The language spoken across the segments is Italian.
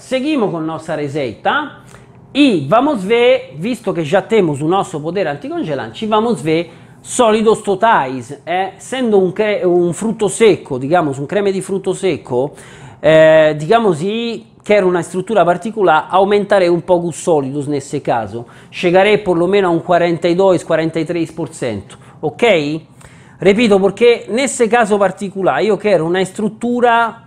Seguimos con nostra receita e vamos ver, visto che già temos o nostro potere anticongelante, vamos ver solido totais, eh? essendo un, un, frutto secco, digamos, un creme di frutto secco, eh, digamos que quer uma estrutura particular, aumentarei um pouco os sólidos nesse caso. Chegarei por lo menos a un 42, 43%, ok? Repito, porque nesse caso particolare io quero una struttura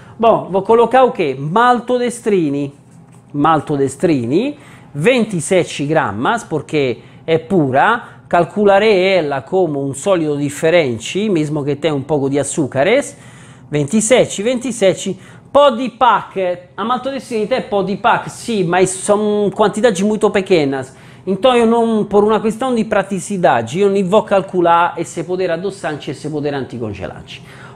Bom, vou colocar o que? Maltodestrini. Maltodestrini, 26 grammas, perché è pura. Calculare ella come un solido differente, mesmo che tem un poco di açúcares. 26, 26, po' di pack. A maltodestrini te po' di pack, sì, ma sono quantità molto pequenas. Então eu não, por uma questão de praticidade, eu não vou calcular esse poder adoçante e esse poder anticongelante.